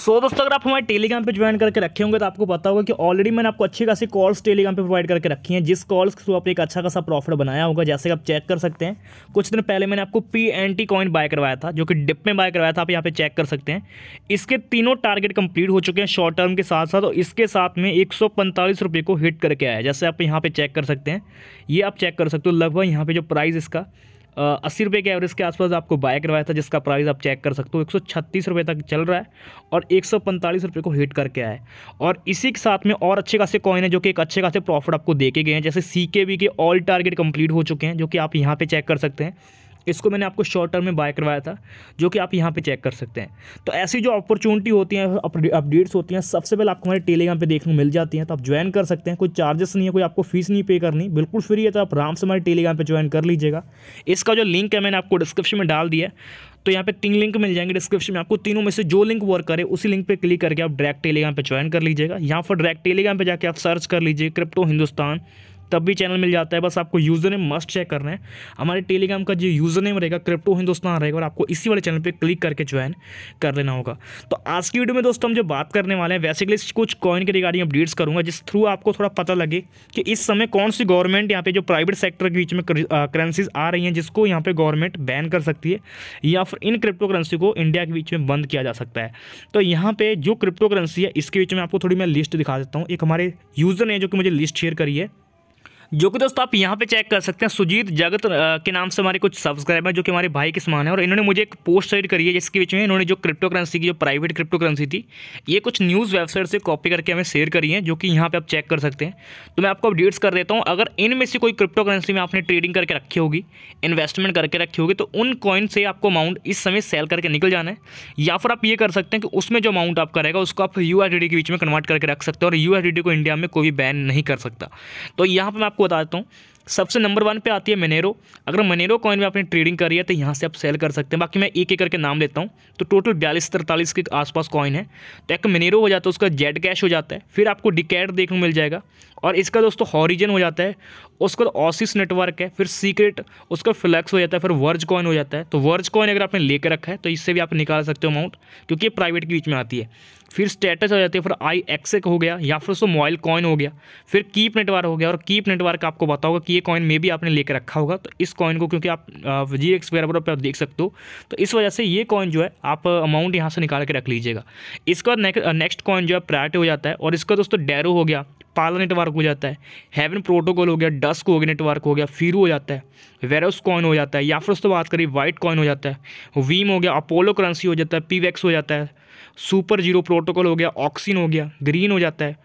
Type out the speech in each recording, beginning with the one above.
सो दोस्तों अगर आप हमारे टेलीग्राम पे ज्वाइन करके रखे होंगे तो आपको पता होगा कि ऑलरेडी मैंने आपको अच्छी खासी कॉल्स टेलीग्राम पे प्रोवाइड करके रखी हैं जिस कॉल्स के थ्रू आप एक अच्छा खासा प्रॉफिट बनाया होगा जैसे कि आप चेक कर सकते हैं कुछ दिन पहले मैंने आपको P N T coin buy करवाया था जो कि डिप में बाय करवाया था आप यहाँ पर चेक कर सकते हैं इसके तीनों टारगेट कंप्लीट हो चुके हैं शॉर्ट टर्म के साथ साथ और इसके साथ में एक को हिट करके आया जैसे आप यहाँ पर चेक कर सकते हैं ये आप चेक कर सकते हो लगभग यहाँ पर जो प्राइस इसका अस्सी रुपये के एवरेज के आसपास आपको बाय करवाया था जिसका प्राइस आप चेक कर सकते हो एक सौ छत्तीस रुपये तक चल रहा है और एक सौ पैंतालीस रुपये को हिट करके आए और इसी के साथ में और अच्छे खासे कॉइन है जो कि एक अच्छे खासे प्रॉफिट आपको के गए हैं जैसे सी के बी के ऑल टारगेट कंप्लीट हो चुके हैं जो कि आप यहाँ पर चेक कर सकते हैं इसको मैंने आपको शॉर्ट टर्म में बाय करवाया था जो कि आप यहाँ पे चेक कर सकते हैं तो ऐसी जो अपॉर्चुनिटी होती हैं अपडेट्स होती हैं सबसे पहले आपको हमारे टेलीग्राम पे देखने को मिल जाती हैं तो आप ज्वाइन कर सकते हैं कोई चार्जेस नहीं है कोई आपको फीस नहीं पे करनी बिल्कुल फ्री है तो आप आराम से हमारे टेलीग्राम पर ज्वाइन कर लीजिएगा इसका जो लिंक है मैंने आपको डिस्क्रिप्शन में डाल दिया तो यहाँ पे तीन लिंक मिल जाएंगे डिस्क्रिप्शन में आपको तीनों में से जो लिंक वर्क करे उसी लिंक पे क्लिक करके आप डायरेक्ट टेलीग्राम पे ज्वाइन कर लीजिएगा यहाँ पर डायरेक्ट टेलीग्राम पे जाके आप सर्च कर लीजिए क्रिप्टो हिंदुस्तान तब भी चैनल मिल जाता है बस आपको यूज़र नेम मस्ट चेक करना है हमारे टेलीग्राम का जो यूज़र नेम रहेगा क्रिप्टो हिंदुस्तान रहेगा और आपको इसी वाले चैनल पर क्लिक करके ज्वाइन कर लेना होगा तो आज की वीडियो में दोस्तों हम जो बात करने वाले हैं वैसे कुछ कॉइन के रिगार्डिंग अपडेट्स करूँगा जिस थ्रू आपको थोड़ा पता लगे कि इस समय कौन सी गवर्नमेंट यहाँ पे जो प्राइवेट सेक्टर के बीच में करेंसीज आ रही हैं जिसको यहाँ पे गवर्नमेंट बैन कर सकती है या फिर इन क्रिप्टो करेंसी को इंडिया के बीच में बंद किया जा सकता है तो यहाँ पे जो क्रिप्टो करेंसी है इसके बीच में आपको थोड़ी मैं लिस्ट दिखा देता हूँ एक हमारे यूज़र ने जो कि मुझे लिस्ट शेयर करी है जो कि दोस्तों आप यहाँ पे चेक कर सकते हैं सुजीत जगत के नाम से हमारे कुछ सब्सक्राइबर जो कि हमारे भाई के समान है और इन्होंने मुझे एक पोस्ट शेयर करी है जिसके बीच में इन्होंने जो क्रिप्टो करेंसी की जो प्राइवेट क्रिप्टो करेंसी थी ये कुछ न्यूज़ वेबसाइट से कॉपी करके हमें शेयर करी है जो कि यहाँ पर आप चेक कर सकते हैं तो मैं आपको अपडेट्स कर देता हूँ अगर इनमें से कोई क्रिप्टो करेंसी में आपने ट्रेडिंग करके रखी होगी इन्वेस्टमेंट करके रखी होगी तो उन कॉइन से आपको अमाउंट इस समय सेल करके निकल जाना है या फिर आप ये कर सकते हैं कि उसमें जो अमाउंट आपका रहेगा उसको आप यू के बीच में कन्वर्ट करके रख सकते हैं और यू को इंडिया में कोई बैन नहीं कर सकता तो यहाँ पर मैं आपको आपको बता देता हूँ सबसे नंबर वन पे आती है मनेरो अगर मनेरो कॉइन में आपने ट्रेडिंग करी है तो यहाँ से आप सेल कर सकते हैं बाकी मैं एक एक करके नाम लेता हूँ तो टोटल बयालीस तरतालीस के आसपास कॉइन है तो एक मनेरो हो जाता है उसका जेड कैश हो जाता है फिर आपको डिकैट देखने मिल जाएगा और इसका दोस्तों हॉरिजन हो जाता है उसका ऑसिस नेटवर्क है फिर सीक्रेट उसका फ्लैक्स हो जाता है फिर वर्ज कॉइन हो जाता है तो वर्ज कॉइन अगर आपने लेकर रखा है तो इससे भी आप निकाल सकते हो अमाउंट क्योंकि ये प्राइवेट के बीच में आती है फिर स्टेटस हो जाती है फिर आई एक्सेक हो गया या फिर उसको मोबाइल कॉइन हो गया फिर कीप नेटवर्क हो गया और कीप नेटवर्क आपको बताओगे ये कॉइन मे भी आपने लेकर रखा होगा तो इस कॉइन को क्योंकि आप जी एक्स वगैरह पर आप देख सकते हो तो इस वजह से ये कॉइन जो है आप अमाउंट यहाँ से निकाल के रख लीजिएगा इसके बाद नेक्स्ट कॉइन जो है प्रायरिटी हो जाता है और इसका दोस्तों डेरो हो गया पाला नेटवर्क हो जाता है हेवन प्रोटोकॉल हो गया डस्क हो गया नेटवर्क हो गया फिर हो जाता है वेरोस कॉइन हो जाता है या फिर दोस्तों बात करिए वाइट कॉइन हो जाता है वीम हो गया अपोलो करेंसी हो जाता है पीवेक्स हो जाता है सुपर जीरो प्रोटोकॉल हो गया ऑक्सीन हो गया ग्रीन हो जाता है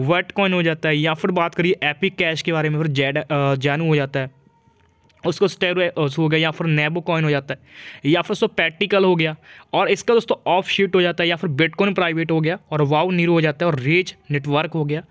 वेट कॉइन हो जाता है या फिर बात करिए एपिक कैश के बारे में फिर जेड जैनू हो जाता है उसको स्टेर हो गया या फिर नेबो कॉइन हो जाता है या फिर उसको पैटिकल हो गया और इसका दोस्तों ऑफ शीट हो जाता है या फिर बिटकॉइन प्राइवेट हो गया और वाव नीरो हो जाता है और रेज नेटवर्क हो गया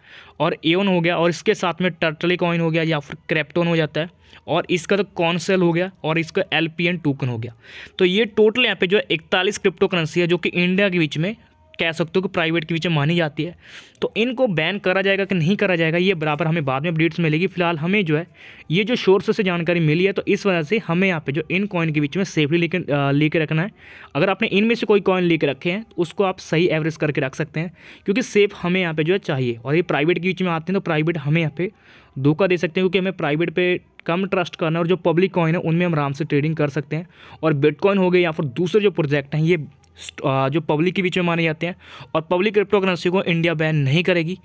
और एवन हो गया और इसके साथ में टर्टली कॉइन हो गया या फिर क्रैप्टोन हो जाता है और इसका तो कॉन्सेल हो गया और इसका एल टोकन हो गया तो ये टोटल यहाँ पे जो है इकतालीस क्रिप्टो करेंसी है जो कि इंडिया के बीच में कह सकते हो कि प्राइवेट की विजय मानी जाती है तो इनको बैन करा जाएगा कि नहीं करा जाएगा ये बराबर हमें बाद में अपडेट्स मिलेगी फिलहाल हमें जो है ये जो शोर्स से जानकारी मिली है तो इस वजह से हमें यहाँ पे जो इन कॉइन के बीच में सेफली लेकर कर रखना है अगर आपने इनमें से कोई कॉइन लेके रखे हैं तो उसको आप सही एवरेज करके रख सकते हैं क्योंकि सेफ हमें यहाँ पर जो है चाहिए और ये प्राइवेट के बीच में आते हैं तो प्राइवेट हमें यहाँ पर धोखा दे सकते हैं क्योंकि हमें प्राइवेट पर कम ट्रस्ट करना और जो पब्लिक कॉइन है उनमें हम आराम से ट्रेडिंग कर सकते हैं और बिटकॉइन हो गए या फिर दूसरे जो प्रोजेक्ट हैं ये जो पब्लिक के बीच में माने जाते हैं और पब्लिक क्रिप्टो करेंसी को इंडिया बैन नहीं करेगी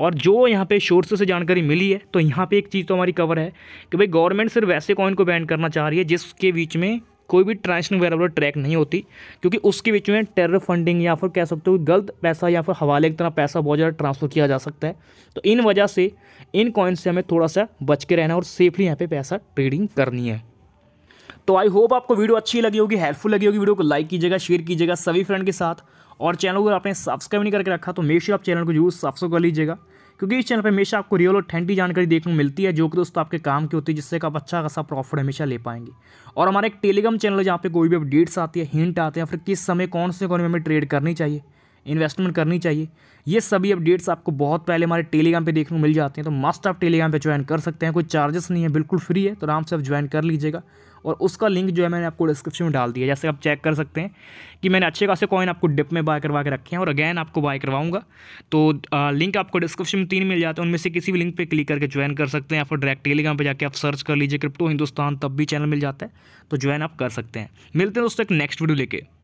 और जो यहाँ पे शोर्स से जानकारी मिली है तो यहाँ पे एक चीज़ तो हमारी कवर है कि भाई गवर्नमेंट सिर्फ वैसे कॉइन को बैन करना चाह रही है जिसके बीच में कोई भी ट्रांजेक्शन वगैरह ट्रैक नहीं होती क्योंकि उसके बीच में टेरर फंडिंग या फिर कह सकते हो गलत पैसा या फिर हवाले की तरह पैसा बहुत ज़्यादा ट्रांसफ़र किया जा सकता है तो इन वजह से इन कॉइन से हमें थोड़ा सा बच के रहना और सेफली यहाँ पर पैसा ट्रेडिंग करनी है तो आई होप आपको वीडियो अच्छी लगी होगी हेल्पफुल लगी होगी वीडियो को लाइक कीजिएगा शेयर कीजिएगा सभी फ्रेंड के साथ और चैनल को आपने सब्सक्राइब नहीं करके रखा तो मेरे आप चैनल को जरूर सब्सक्राइब कर लीजिएगा क्योंकि इस चैनल पर हमेशा आपको रियल और ठंडी जानकारी देखने को मिलती है जो कि दोस्तों आपके काम की होती है जिससे आप अच्छा खासा प्रॉफिट हमेशा ले पाएंगे और हमारा एक टेलीग्राम चैनल है जहाँ पे कोई भी अपडेट्स आती है हिंट आते हैं फिर किस समय कौन से कौन में हमें ट्रेड करनी चाहिए इन्वेस्टमेंट करनी चाहिए ये सभी अपडेट्स आपको बहुत पहले हमारे टेलीग्राम पर देखने को मिल जाते हैं तो मस्ट आप टेलीग्राम पर ज्वाइन कर सकते हैं कोई चार्जेस नहीं है बिल्कुल फ्री है तो आराम से आप ज्वाइन कर लीजिएगा और उसका लिंक जो है मैंने आपको डिस्क्रिप्शन में डाल दिया जैसे आप चेक कर सकते हैं कि मैंने अच्छे खासे कॉइन आपको डिप में बाय करवा के रखे हैं और अगैन आपको बाय करवाऊंगा तो आ, लिंक आपको डिस्क्रिप्शन में तीन मिल जाते हैं उनमें से किसी भी लिंक पर क्लिक करके ज्वाइन कर सकते हैं या फिर डायरेक्ट टेलीग्राम पर जाकर आप सर्च कर लीजिए क्रिप्टो हिंदुस्तान तब भी चैनल मिल जाता है तो ज्वाइन आप कर सकते हैं मिलते हैं दोस्तों एक नेक्स्ट वीडियो लेके